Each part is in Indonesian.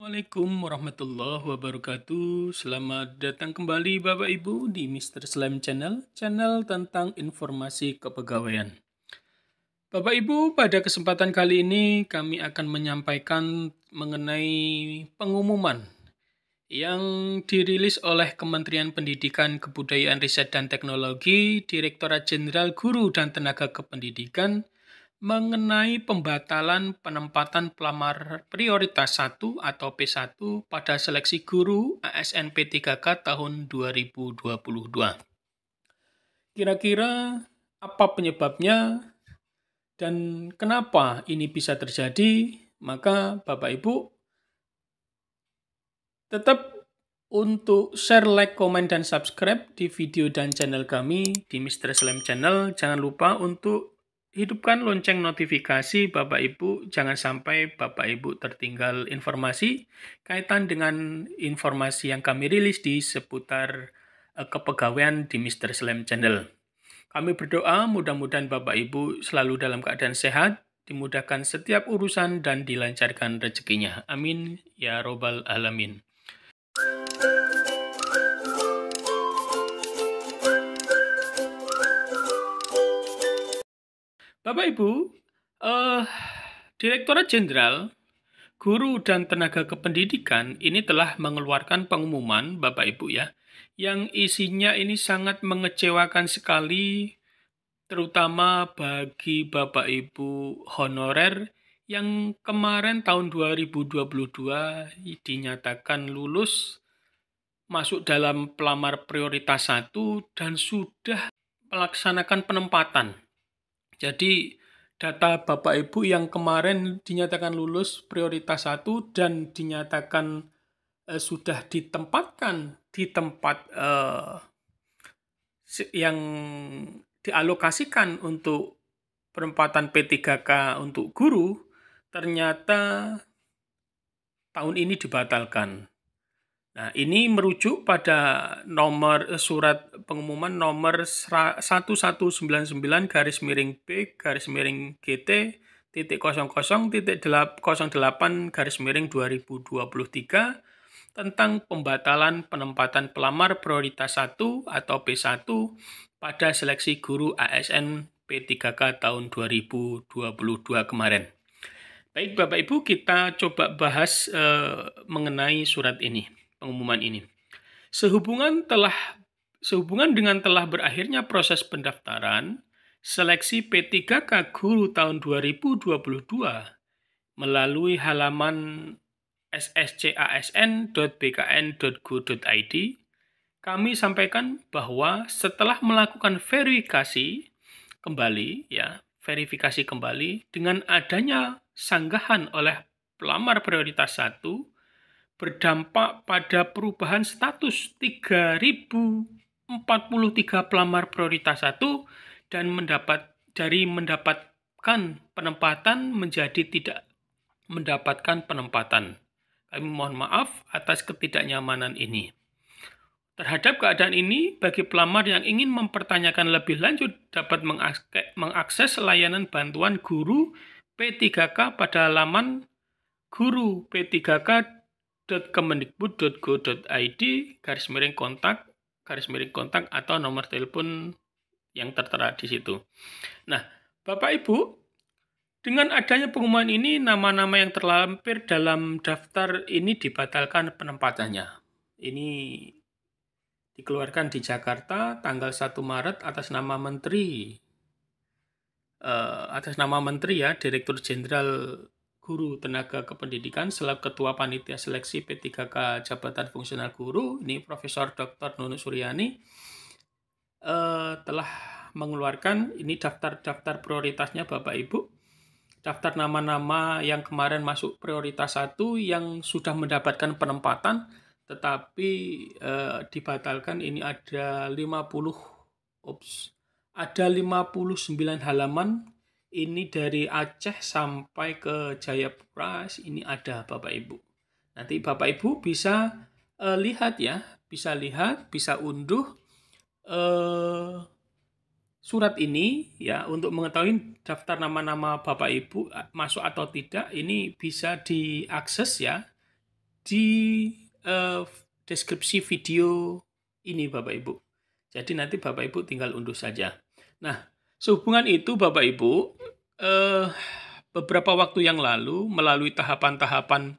Assalamualaikum warahmatullahi wabarakatuh Selamat datang kembali Bapak Ibu di Mr. Slime Channel Channel tentang informasi kepegawaian Bapak Ibu, pada kesempatan kali ini kami akan menyampaikan mengenai pengumuman yang dirilis oleh Kementerian Pendidikan, Kebudayaan, Riset, dan Teknologi, Direktorat Jenderal Guru dan Tenaga Kependidikan, mengenai pembatalan penempatan pelamar prioritas 1 atau P1 pada seleksi guru ASN P3K tahun 2022. Kira-kira apa penyebabnya dan kenapa ini bisa terjadi? Maka Bapak Ibu tetap untuk share, like, komen, dan subscribe di video dan channel kami di Mister Slam Channel. Jangan lupa untuk hidupkan lonceng notifikasi Bapak Ibu, jangan sampai Bapak Ibu tertinggal informasi kaitan dengan informasi yang kami rilis di seputar eh, kepegawaian di Mr. Slam Channel. Kami berdoa mudah-mudahan Bapak Ibu selalu dalam keadaan sehat, dimudahkan setiap urusan dan dilancarkan rezekinya. Amin ya robbal alamin. Bapak Ibu, eh, Direktorat Jenderal Guru dan Tenaga Kependidikan ini telah mengeluarkan pengumuman, Bapak Ibu ya, yang isinya ini sangat mengecewakan sekali, terutama bagi Bapak Ibu honorer yang kemarin tahun 2022 dinyatakan lulus masuk dalam pelamar prioritas 1 dan sudah melaksanakan penempatan jadi data Bapak Ibu yang kemarin dinyatakan lulus prioritas 1 dan dinyatakan eh, sudah ditempatkan di tempat eh, yang dialokasikan untuk perempatan P3K untuk guru ternyata tahun ini dibatalkan. Nah, ini merujuk pada nomor eh, surat pengumuman nomor 1199 garis miring B garis miring GT titik 00 titik 08 garis miring 2023 tentang pembatalan penempatan pelamar prioritas 1 atau P1 pada seleksi guru ASN P3K tahun 2022 kemarin. Baik Bapak Ibu, kita coba bahas eh, mengenai surat ini pengumuman ini. Sehubungan telah sehubungan dengan telah berakhirnya proses pendaftaran seleksi P3K Guru tahun 2022 melalui halaman sscasn.bkn.go.id kami sampaikan bahwa setelah melakukan verifikasi kembali ya verifikasi kembali dengan adanya sanggahan oleh pelamar prioritas 1 berdampak pada perubahan status 3043 pelamar prioritas 1 dan mendapat dari mendapatkan penempatan menjadi tidak mendapatkan penempatan. Kami mohon maaf atas ketidaknyamanan ini. Terhadap keadaan ini, bagi pelamar yang ingin mempertanyakan lebih lanjut dapat mengakses layanan bantuan guru P3K pada laman guru p3k www.kemendikbud.go.id garis miring kontak garis miring kontak atau nomor telepon yang tertera di situ. Nah, Bapak Ibu, dengan adanya pengumuman ini nama-nama yang terlampir dalam daftar ini dibatalkan penempatannya. Ini dikeluarkan di Jakarta tanggal 1 Maret atas nama Menteri eh, atas nama Menteri ya Direktur Jenderal Guru Tenaga Kependidikan selaku Ketua Panitia Seleksi P3K Jabatan Fungsional Guru, ini Profesor Dr. Nunu Suryani, eh, telah mengeluarkan ini daftar-daftar prioritasnya Bapak Ibu. Daftar nama-nama yang kemarin masuk prioritas satu yang sudah mendapatkan penempatan tetapi eh, dibatalkan ini ada 50 ops ada 59 halaman ini dari Aceh sampai ke Jayapura, ini ada Bapak Ibu. Nanti Bapak Ibu bisa uh, lihat ya, bisa lihat, bisa unduh uh, surat ini ya untuk mengetahui daftar nama-nama Bapak Ibu eh, masuk atau tidak. Ini bisa diakses ya di uh, deskripsi video ini Bapak Ibu. Jadi nanti Bapak Ibu tinggal unduh saja. Nah, Sehubungan itu Bapak Ibu, eh, beberapa waktu yang lalu melalui tahapan-tahapan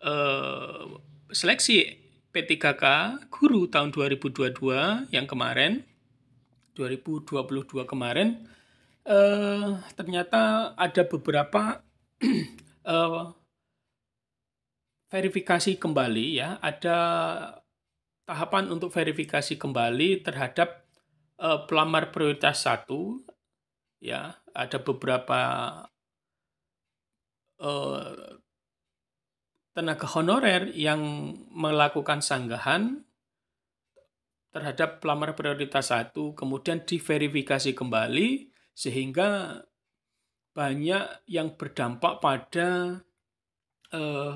eh, seleksi P3K guru tahun 2022 yang kemarin 2022 kemarin eh, ternyata ada beberapa eh, verifikasi kembali ya ada tahapan untuk verifikasi kembali terhadap Eh, pelamar prioritas satu ya ada beberapa uh, tenaga honorer yang melakukan sanggahan terhadap pelamar prioritas satu kemudian diverifikasi kembali sehingga banyak yang berdampak pada eh,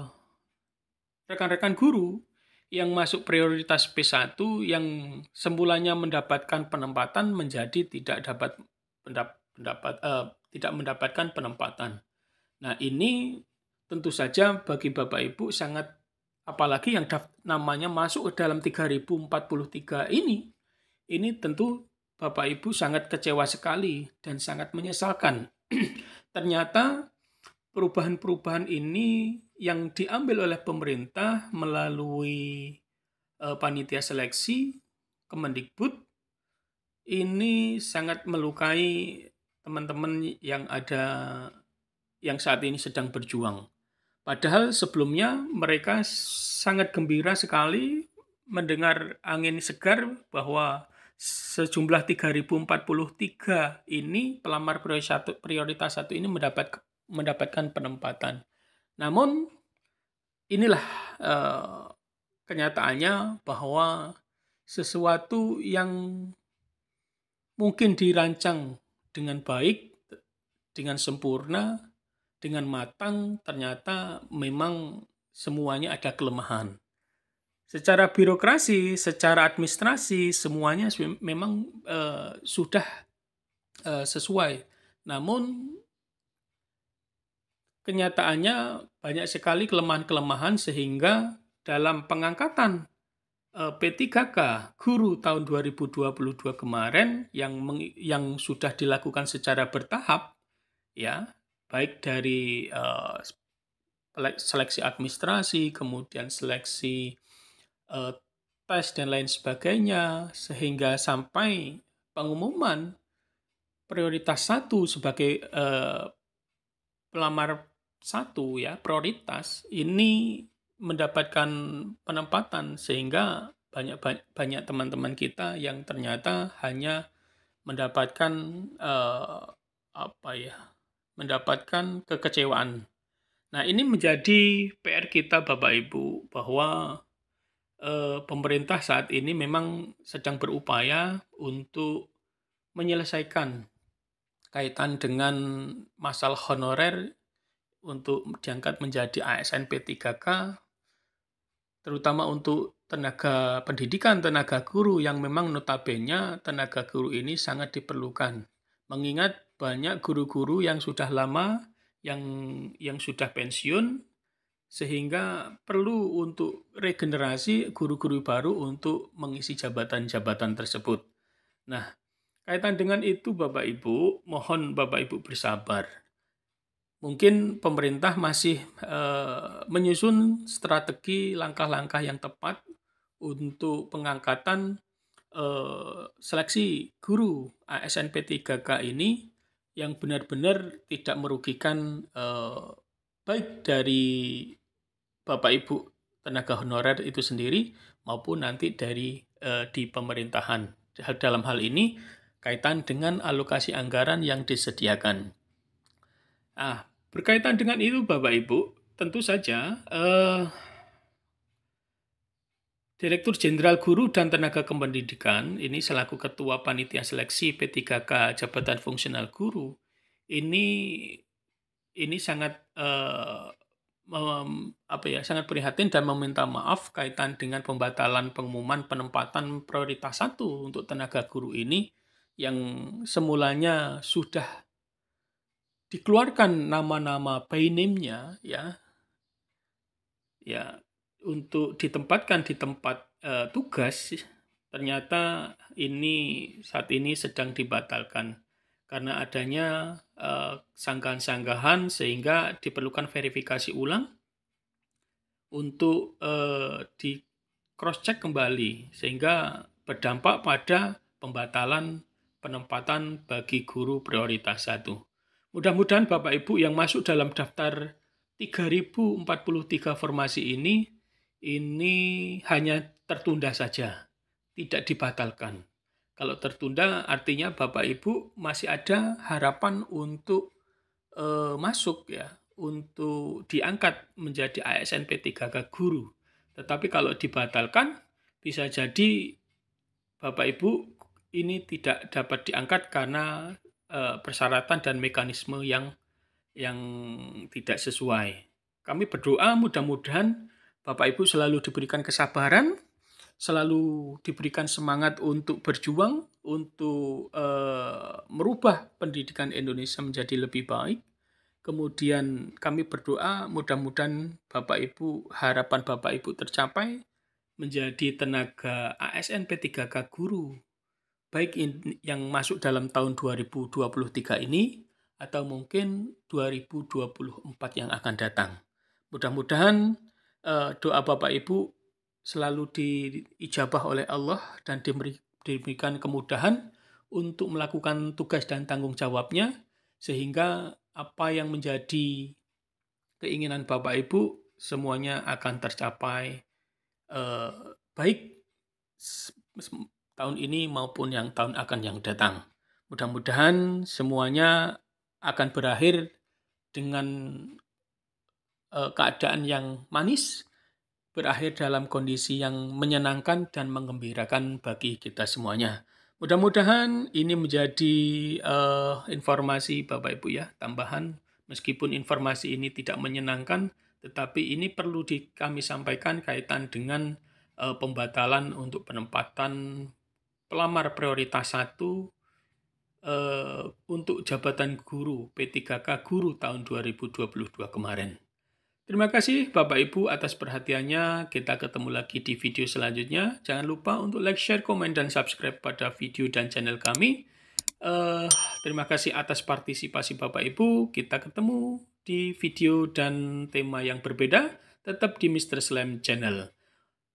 rekan-rekan uh, rekan -rekan guru yang masuk prioritas P1 yang semulanya mendapatkan penempatan menjadi tidak dapat mendapat uh, tidak mendapatkan penempatan. Nah, ini tentu saja bagi Bapak Ibu sangat apalagi yang daft namanya masuk ke dalam 3043 ini ini tentu Bapak Ibu sangat kecewa sekali dan sangat menyesalkan. Ternyata perubahan-perubahan ini yang diambil oleh pemerintah melalui uh, panitia seleksi Kemendikbud ini sangat melukai teman-teman yang ada yang saat ini sedang berjuang. Padahal sebelumnya mereka sangat gembira sekali mendengar angin segar bahwa sejumlah 3043 ini pelamar prioritas satu, prioritas satu ini mendapat mendapatkan penempatan. Namun inilah eh, kenyataannya bahwa sesuatu yang mungkin dirancang dengan baik, dengan sempurna, dengan matang, ternyata memang semuanya ada kelemahan. Secara birokrasi, secara administrasi, semuanya memang eh, sudah eh, sesuai. Namun kenyataannya banyak sekali kelemahan-kelemahan sehingga dalam pengangkatan eh, P3K guru tahun 2022 kemarin yang meng, yang sudah dilakukan secara bertahap ya baik dari uh, seleksi administrasi kemudian seleksi uh, tes dan lain sebagainya sehingga sampai pengumuman prioritas satu sebagai uh, pelamar satu ya prioritas ini mendapatkan penempatan sehingga banyak banyak teman-teman kita yang ternyata hanya mendapatkan uh, apa ya mendapatkan kekecewaan. Nah ini menjadi PR kita Bapak Ibu bahwa uh, pemerintah saat ini memang sedang berupaya untuk menyelesaikan kaitan dengan masalah honorer untuk diangkat menjadi ASN P3K, terutama untuk tenaga pendidikan, tenaga guru yang memang notabene tenaga guru ini sangat diperlukan. Mengingat banyak guru-guru yang sudah lama, yang yang sudah pensiun, sehingga perlu untuk regenerasi guru-guru baru untuk mengisi jabatan-jabatan tersebut. Nah, kaitan dengan itu Bapak Ibu, mohon Bapak Ibu bersabar mungkin pemerintah masih e, menyusun strategi langkah-langkah yang tepat untuk pengangkatan e, seleksi guru ASN P3K ini yang benar-benar tidak merugikan e, baik dari Bapak Ibu tenaga honorer itu sendiri maupun nanti dari e, di pemerintahan. Dalam hal ini kaitan dengan alokasi anggaran yang disediakan. Ah, Berkaitan dengan itu, Bapak Ibu, tentu saja eh, Direktur Jenderal Guru dan Tenaga Kependidikan ini selaku Ketua Panitia Seleksi P3K Jabatan Fungsional Guru ini ini sangat eh, mem, apa ya sangat prihatin dan meminta maaf kaitan dengan pembatalan pengumuman penempatan prioritas satu untuk tenaga guru ini yang semulanya sudah dikeluarkan nama-nama by name-nya ya ya untuk ditempatkan di tempat uh, tugas ternyata ini saat ini sedang dibatalkan karena adanya uh, sanggahan-sanggahan sehingga diperlukan verifikasi ulang untuk uh, di cross check kembali sehingga berdampak pada pembatalan penempatan bagi guru prioritas satu Mudah-mudahan Bapak Ibu yang masuk dalam daftar 3043 formasi ini, ini hanya tertunda saja, tidak dibatalkan. Kalau tertunda artinya Bapak Ibu masih ada harapan untuk e, masuk ya, untuk diangkat menjadi ASN P3K guru. Tetapi kalau dibatalkan bisa jadi Bapak Ibu ini tidak dapat diangkat karena Eh, persyaratan dan mekanisme yang yang tidak sesuai. Kami berdoa mudah-mudahan Bapak Ibu selalu diberikan kesabaran, selalu diberikan semangat untuk berjuang, untuk uh, merubah pendidikan Indonesia menjadi lebih baik. Kemudian kami berdoa mudah-mudahan Bapak Ibu harapan Bapak Ibu tercapai menjadi tenaga ASN P3K guru baik in, yang masuk dalam tahun 2023 ini atau mungkin 2024 yang akan datang. Mudah-mudahan uh, doa Bapak Ibu selalu diijabah oleh Allah dan diberikan kemudahan untuk melakukan tugas dan tanggung jawabnya sehingga apa yang menjadi keinginan Bapak Ibu semuanya akan tercapai uh, baik tahun ini maupun yang tahun akan yang datang. Mudah-mudahan semuanya akan berakhir dengan eh, keadaan yang manis, berakhir dalam kondisi yang menyenangkan dan mengembirakan bagi kita semuanya. Mudah-mudahan ini menjadi uh, informasi Bapak Ibu ya, tambahan meskipun informasi ini tidak menyenangkan, tetapi ini perlu di, kami sampaikan kaitan dengan uh, pembatalan untuk penempatan pelamar prioritas satu eh, untuk jabatan guru P3K Guru tahun 2022 kemarin. Terima kasih Bapak Ibu atas perhatiannya. Kita ketemu lagi di video selanjutnya. Jangan lupa untuk like, share, komen, dan subscribe pada video dan channel kami. Eh, terima kasih atas partisipasi Bapak Ibu. Kita ketemu di video dan tema yang berbeda tetap di Mr. Slam Channel.